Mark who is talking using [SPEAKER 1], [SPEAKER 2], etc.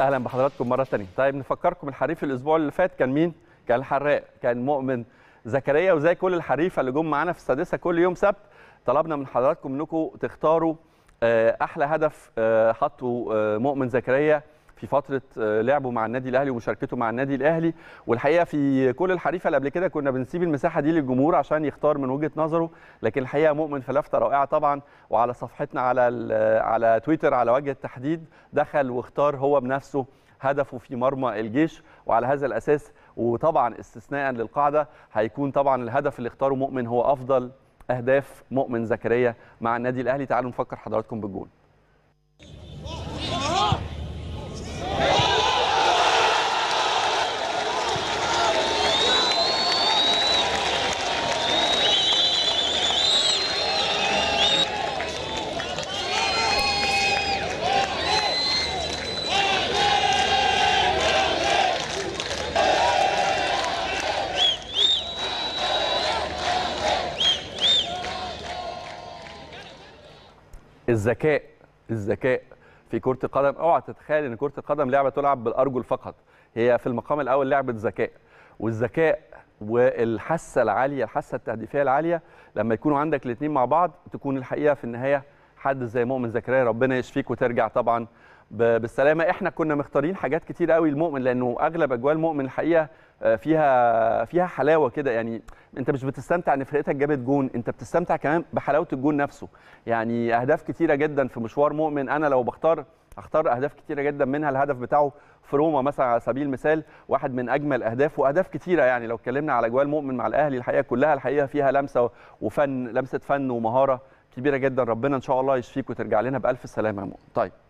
[SPEAKER 1] اهلا بحضراتكم مره ثانيه طيب نفكركم الحريف الاسبوع اللي فات كان مين كان الحراق كان مؤمن زكريا وزي كل الحريفه اللي جم معانا في السادسه كل يوم سبت طلبنا من حضراتكم انكم تختاروا آه، احلى هدف آه، حطه آه، مؤمن زكريا في فتره آه، لعبه مع النادي الاهلي ومشاركته مع النادي الاهلي والحقيقه في كل الحريفه اللي قبل كده كنا بنسيب المساحه دي للجمهور عشان يختار من وجهه نظره لكن الحقيقه مؤمن في لفته رائعه طبعا وعلى صفحتنا على على تويتر على وجه التحديد دخل واختار هو بنفسه هدفه في مرمى الجيش وعلى هذا الاساس وطبعا استثناء للقاعده هيكون طبعا الهدف اللي اختاره مؤمن هو افضل اهداف مؤمن زكريا مع النادي الاهلي تعالوا نفكر حضراتكم بالجول الذكاء الذكاء في كره القدم اوعى تتخيل ان كره القدم لعبه تلعب بالارجل فقط هي في المقام الاول لعبه ذكاء والذكاء والحاسه العاليه الحاسه التهديفيه العاليه لما يكونوا عندك الاثنين مع بعض تكون الحقيقه في النهايه حد زي مؤمن زكريا ربنا يشفيك وترجع طبعا بالسلامه احنا كنا مختارين حاجات كتير قوي المؤمن لانه اغلب اجواء المؤمن الحقيقه آه، فيها فيها حلاوه كده يعني انت مش بتستمتع ان فرقتك جابت جون انت بتستمتع كمان بحلاوه الجون نفسه يعني اهداف كتيره جدا في مشوار مؤمن انا لو بختار اختار اهداف كتيره جدا منها الهدف بتاعه في روما مثلا على سبيل المثال واحد من اجمل اهداف واهداف كتيره يعني لو اتكلمنا على اجواء مؤمن مع الاهلي الحقيقه كلها الحقيقه فيها لمسه وفن لمسه فن ومهاره كبيره جدا ربنا ان شاء الله يشفيك وترجع لنا بالف سلامه يا مؤمن طيب